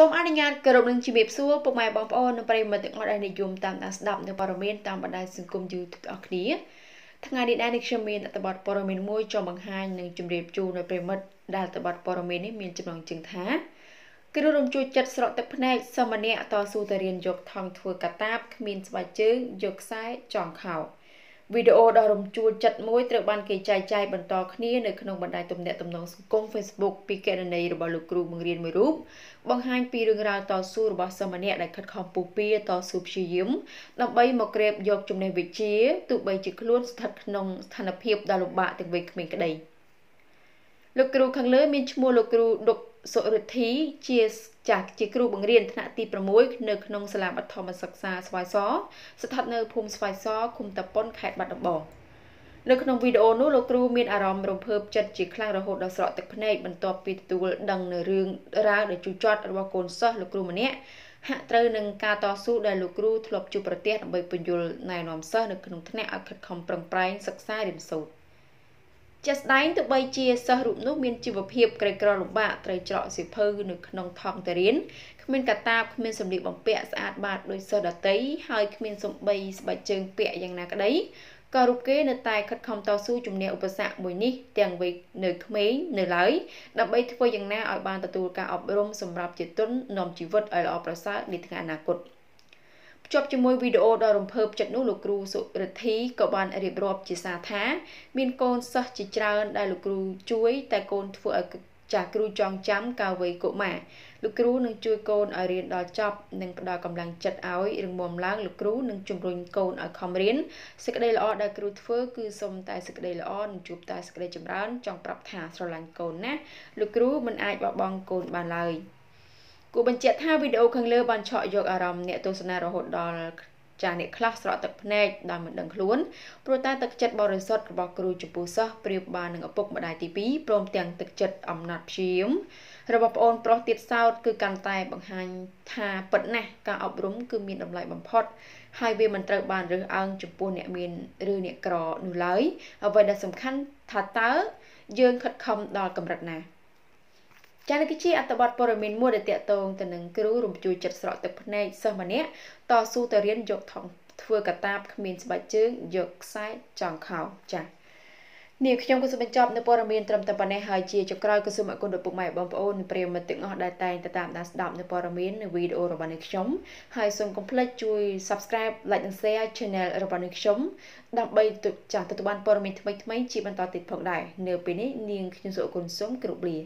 សូមអនុញ្ញាតគោរពនឹងជំរាបសួរពុកម៉ែបងប្អូននិងប្រិយមិត្តទាំងអស់ដែលនិយមតាមដានស្ដាប់នៅព័ត៌មានតាមបណ្ដាញសង្គម YouTube ទាំងអស់គ្នាថ្ងៃនេះដែរនេះខ្ញុំមានអត្ថបទព័ត៌មានមួយចង់បង្ហាញនិងជម្រាបជូនដល់ប្រិយមិត្តដែលអត្ថបទព័ត៌មាននេះមានចំណងជើងថាគ្រូរំជួយចិត្តស្រក់ទឹកភ្នែកសមនៈតស៊ូទៅរៀនយកថង់ធ្វើកាតាបគ្មានស្បែកជើងយកខ្សែចងខោវីដេអូដ៏រំជួលចិត្តមួយត្រូវបានគេចែកចាយបន្តគ្នានៅក្នុងបណ្ដាញទំនាក់ទំនងសង្គម Facebook ពីកណនីរបស់លោកគ្រូបង្រៀនមួយរូបបង្ហាញពីរឿងរ៉ាវតស៊ូរបស់សិស្សម្នាក់ដែលខិតខំពុះពៀតស៊ូព្យាយាមដើម្បីមកក្រេបយកចំណេះវិជ្ជាទោះបីជាខ្លួនស្ថិតក្នុងស្ថានភាពដ៏លំបាកទាំងវ័យក្មេងក្តីលោកគ្រូខាងលើមានឈ្មោះលោកគ្រូដុកសុរិទ្ធីជាចាស់ជា គ្រូបង្រៀនថ្នាក់ទី6នៅក្នុងសាលាបឋមសិក្សាស្វាយសស្ថិតនៅភូមិស្វាយសឃុំតាប៉ុនខេត្តបាត់ដំបងនៅក្នុងវីដេអូនោះលោកគ្រូមានអារម្មណ៍រំភើបចិត្តជាខ្លាំងរហូតដល់ស្រក់ទឹកភ្នែកបន្ទាប់ពីទទួលដឹងនៅរឿងរ៉ាវដែលជូរចត់របស់កូនសិស្សលោកគ្រូម្នាក់ហាក់ត្រូវនឹងការតស៊ូដែលលោកគ្រូធ្លាប់ជួបប្រទះដើម្បីពន្យល់ណែនាំសិស្សនៅក្នុងថ្នាក់ឲ្យខិតខំប្រឹងប្រែងសិក្សារៀនសូត្រជាក់ស្ដែងទោះបីជាសិស្សរូបនោះមានជីវភាពក្រីក្រលំបាកត្រូវច្រកសៀវភៅនៅក្នុងថង់ទៅរៀនគ្មានកតាបគ្មានសម្លៀកបំពាក់ស្អាតបាតដោយសិស្សដទៃហើយគ្មានសម្បីស្បែកជើងពាក់យ៉ាងណាក្ដីក៏រូបគេនៅតែខិតខំតស៊ូជំនះឧបសគ្គមួយនេះទាំងវ័យនៅក្មេងនៅឡើយដើម្បីធ្វើយ៉ាងណាឲ្យបានទទួលការអប់រំសម្រាប់ជាទុននាំជីវិតឲ្យល្អប្រសើរនាថ្ងៃអនាគត។ភ្ជាប់ជាមួយវីដេអូដ៏រំភើបចិត្តនោះលោកគ្រូសុរទ្ធីក៏បានរៀបរាប់ជាសារថាមានកូនសិស្សជាច្រើនដែលលោកគ្រូជួយតែកូនធ្វើឲ្យចាស់គ្រូចងចាំកាលវ័យកុមារលោកគ្រូនឹងជួយកូនឲ្យរៀនដល់ចប់និងផ្ដល់កម្លាំងចិត្តឲ្យរឹងមាំឡើងលោកគ្រូនឹងជំរុញកូនឲ្យខំរៀនសេចក្តីល្អដែលគ្រូធ្វើ គឺសូមតែសេចក្តីល្អនឹងជួបតែសេចក្តីចម្រើនចង់ប្រាប់ថាស្រឡាញ់កូនណាលោកគ្រូមិនអាចបបងកូនបានឡើយ។គូបញ្ជាក់ថាវីដេអូខាងលើបានឆក់យកអារម្មណ៍អ្នកទស្សនារហូតដល់ចាអ្នកខ្លះស្រក់ទឹកភ្នែកដោយមិនដឹងខ្លួនព្រោះតែទឹកចិត្តបរិសុទ្ធរបស់គ្រូចំពោះសិស្សប្រៀបបាននឹងឪពុកម្ដាយទី2ព្រមទាំងទឹកចិត្តអំណត់ព្យាមរបស់ប្អូនប្រុសទៀតសោតគឺកាន់តែបង្ហាញថាពិតណាស់ការអប់រំគឺមានតម្លៃបំផុតហើយវាមិនត្រូវបានរើសអើងចំពោះអ្នកមានឬអ្នកក្រនោះឡើយអ្វីដែលសំខាន់ថាតើយើងខិតខំដល់កម្រិតណាចា៎នេះគឺជាអត្ថបទព័ត៌មានមួយដែលតកតងទៅនឹងគ្រូរំជួយចិត្តស្រក់ទឹកភ្នែកសិស្សម្នាក់តស៊ូទៅរៀនយកថងធ្វើកតាបគ្មានស្បែកជើងយកខ្សែចងខោចា៎នេះខ្ញុំក៏សូមបញ្ចប់នៅព័ត៌មានត្រឹមតែប៉ុណ្ណេះហើយជាចុងក្រោយក៏សូមអរគុណដល់ពុកម៉ែបងប្អូននិងប្រិយមិត្តទាំងអស់ដែលតែងតែតាមដានស្ដាប់នៅព័ត៌មាននិងវីដេអូរបស់នេះខ្ញុំហើយសូមកុំភ្លេចជួយ Subscribe Like និង Share Channel របស់នេះខ្ញុំដើម្បីទទួលបានព័ត៌មានថ្មីៗជាបន្តទៀតផងដែរនៅពេលនេះនាងខ្ញុំសូមអរគុណសូមគោរពលា